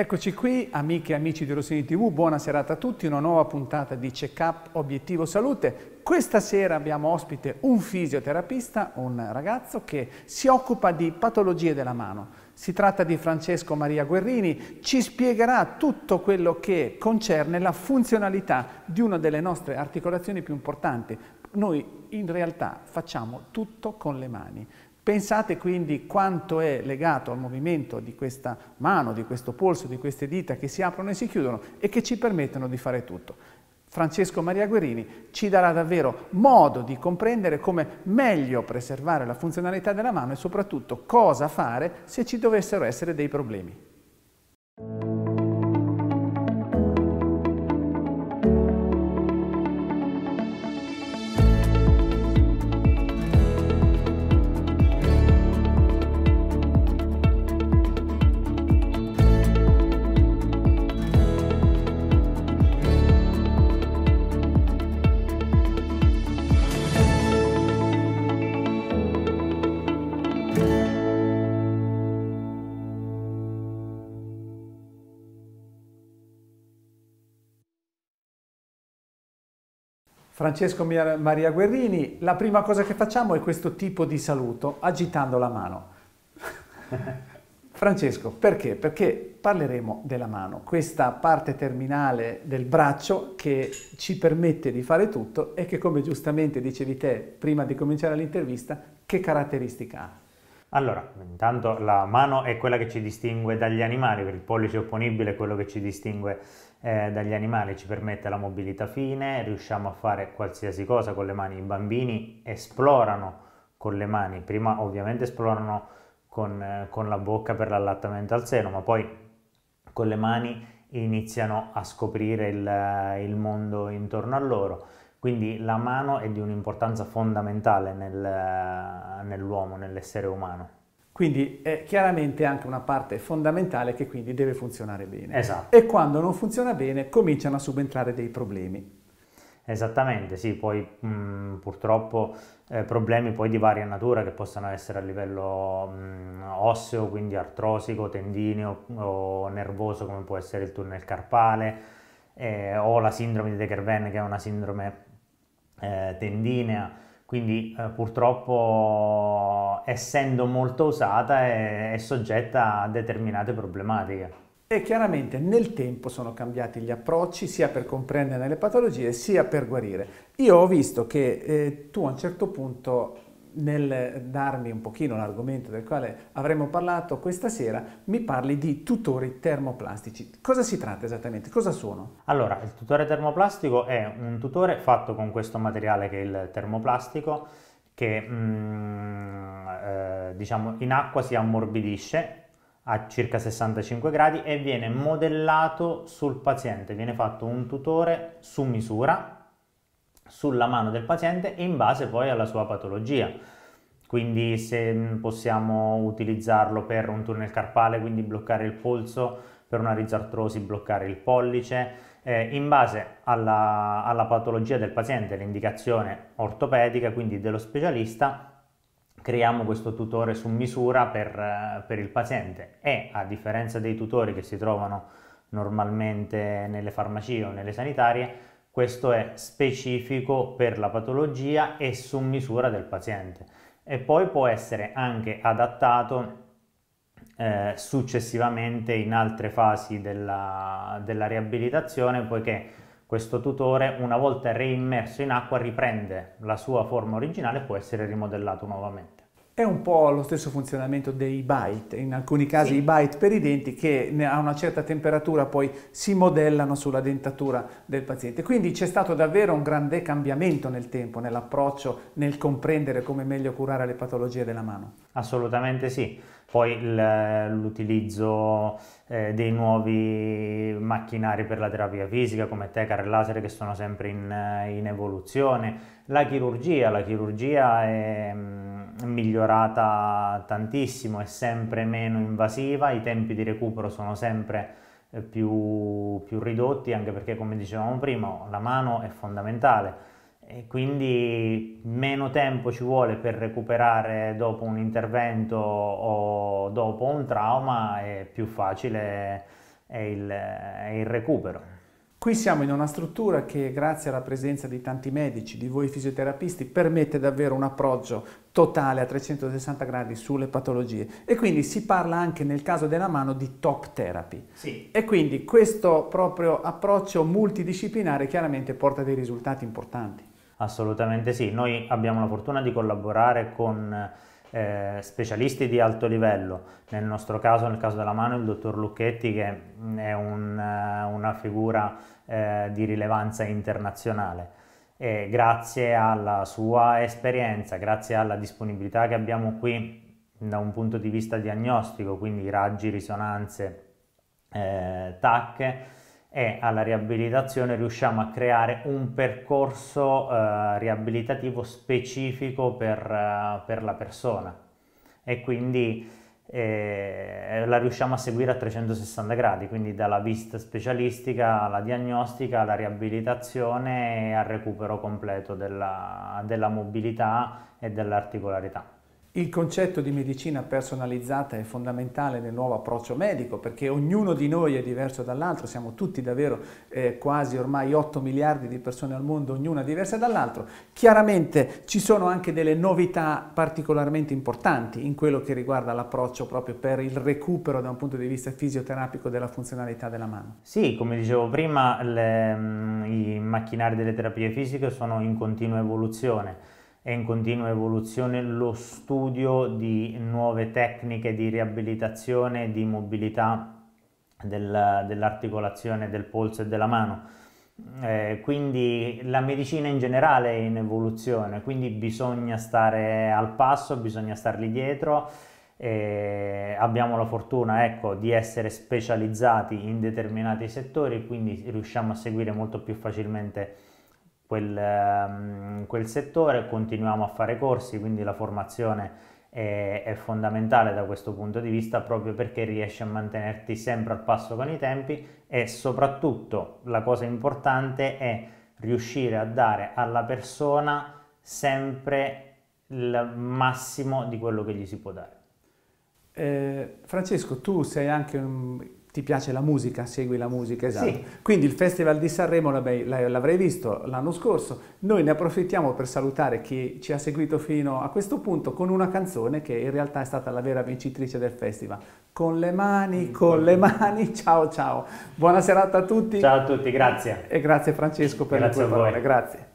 Eccoci qui, amiche e amici di Rossini TV, buona serata a tutti, una nuova puntata di Check Up Obiettivo Salute. Questa sera abbiamo ospite un fisioterapista, un ragazzo che si occupa di patologie della mano. Si tratta di Francesco Maria Guerrini, ci spiegherà tutto quello che concerne la funzionalità di una delle nostre articolazioni più importanti. Noi in realtà facciamo tutto con le mani. Pensate quindi quanto è legato al movimento di questa mano, di questo polso, di queste dita che si aprono e si chiudono e che ci permettono di fare tutto. Francesco Maria Guerini ci darà davvero modo di comprendere come meglio preservare la funzionalità della mano e soprattutto cosa fare se ci dovessero essere dei problemi. Francesco Maria Guerrini, la prima cosa che facciamo è questo tipo di saluto, agitando la mano. Francesco, perché? Perché parleremo della mano, questa parte terminale del braccio che ci permette di fare tutto e che come giustamente dicevi te prima di cominciare l'intervista, che caratteristica ha? Allora, intanto la mano è quella che ci distingue dagli animali, il pollice opponibile è quello che ci distingue eh, dagli animali ci permette la mobilità fine, riusciamo a fare qualsiasi cosa con le mani, i bambini esplorano con le mani, prima ovviamente esplorano con, eh, con la bocca per l'allattamento al seno, ma poi con le mani iniziano a scoprire il, eh, il mondo intorno a loro. Quindi la mano è di un'importanza fondamentale nel, eh, nell'uomo, nell'essere umano. Quindi è chiaramente anche una parte fondamentale che quindi deve funzionare bene. Esatto. E quando non funziona bene cominciano a subentrare dei problemi. Esattamente, sì, poi mh, purtroppo eh, problemi poi di varia natura che possono essere a livello mh, osseo, quindi artrosico, tendineo o nervoso come può essere il tunnel carpale eh, o la sindrome di De Degerven che è una sindrome eh, tendinea quindi eh, purtroppo essendo molto usata è, è soggetta a determinate problematiche. E chiaramente nel tempo sono cambiati gli approcci sia per comprendere le patologie sia per guarire. Io ho visto che eh, tu a un certo punto nel darmi un pochino l'argomento del quale avremo parlato questa sera, mi parli di tutori termoplastici. Cosa si tratta esattamente? Cosa sono? Allora, il tutore termoplastico è un tutore fatto con questo materiale che è il termoplastico, che mm, eh, diciamo in acqua si ammorbidisce a circa 65 gradi e viene modellato sul paziente, viene fatto un tutore su misura sulla mano del paziente in base poi alla sua patologia. Quindi se mm, possiamo utilizzarlo per un tunnel carpale, quindi bloccare il polso, per una rizartrosi bloccare il pollice, eh, in base alla, alla patologia del paziente, l'indicazione ortopedica, quindi dello specialista, creiamo questo tutore su misura per, eh, per, il paziente e a differenza dei tutori che si trovano normalmente nelle farmacie o nelle sanitarie, questo è specifico per la patologia e su misura del paziente e poi può essere anche adattato eh, successivamente in altre fasi della, della riabilitazione poiché questo tutore una volta reimmerso in acqua riprende la sua forma originale e può essere rimodellato nuovamente. È un po' lo stesso funzionamento dei bite, in alcuni casi sì. i bite per i denti che a una certa temperatura poi si modellano sulla dentatura del paziente. Quindi c'è stato davvero un grande cambiamento nel tempo, nell'approccio, nel comprendere come meglio curare le patologie della mano. Assolutamente sì. Poi l'utilizzo eh, dei nuovi macchinari per la terapia fisica come TECAR e laser che sono sempre in, in evoluzione, la chirurgia, la chirurgia è mm, migliorata tantissimo, è sempre meno invasiva, i tempi di recupero sono sempre eh, più, più ridotti, anche perché come dicevamo prima la mano è fondamentale e quindi meno tempo ci vuole per recuperare dopo un intervento o dopo un trauma e più facile è il, è il recupero. Qui siamo in una struttura che grazie alla presenza di tanti medici, di voi fisioterapisti, permette davvero un approccio totale a 360 gradi sulle patologie e quindi si parla anche nel caso della mano di top therapy. Sì. E quindi questo proprio approccio multidisciplinare chiaramente porta dei risultati importanti. Assolutamente sì, noi abbiamo la fortuna di collaborare con eh, specialisti di alto livello, nel nostro caso, nel caso della mano, il dottor Lucchetti che mm, è un eh, una figura eh, di rilevanza internazionale. E grazie alla sua esperienza, grazie alla disponibilità che abbiamo qui da un punto di vista diagnostico, quindi raggi, risonanze, eh, TAC, e alla riabilitazione riusciamo a creare un percorso eh, riabilitativo specifico per, eh, per la persona. E quindi e la riusciamo a seguire a 360 gradi, quindi dalla vista specialistica alla diagnostica, alla riabilitazione e al recupero completo della, della mobilità e dell'articolarità. Il concetto di medicina personalizzata è fondamentale nel nuovo approccio medico perché ognuno di noi è diverso dall'altro, siamo tutti davvero eh, quasi ormai 8 miliardi di persone al mondo, ognuna diversa dall'altro. Chiaramente ci sono anche delle novità particolarmente importanti in quello che riguarda l'approccio proprio per il recupero da un punto di vista fisioterapico della funzionalità della mano. Sì, come dicevo prima, le, mm, i macchinari delle terapie fisiche sono in continua evoluzione è in continua evoluzione lo studio di nuove tecniche di riabilitazione e di mobilità del, dell'articolazione del polso e della mano. Eh, quindi la medicina in generale è in evoluzione, quindi bisogna stare al passo, bisogna starli dietro. Eh, abbiamo la fortuna ecco, di essere specializzati in determinati settori, quindi riusciamo a seguire molto più facilmente quel, ehm, quel settore, continuiamo a fare corsi, quindi la formazione è, è, fondamentale da questo punto di vista proprio perché riesci a mantenerti sempre al passo con i tempi e soprattutto la cosa importante è riuscire a dare alla persona sempre il massimo di quello che gli si può dare. Eh, Francesco, tu sei anche un ti piace la musica, segui la musica, esatto. Sì. Quindi il Festival di Sanremo l'avrei visto l'anno scorso, noi ne approfittiamo per salutare chi ci ha seguito fino a questo punto con una canzone che in realtà è stata la vera vincitrice del festival. Con le mani, con le mani, ciao ciao. Buona serata a tutti. Ciao a tutti, grazie. E grazie Francesco per grazie le tue parole, grazie.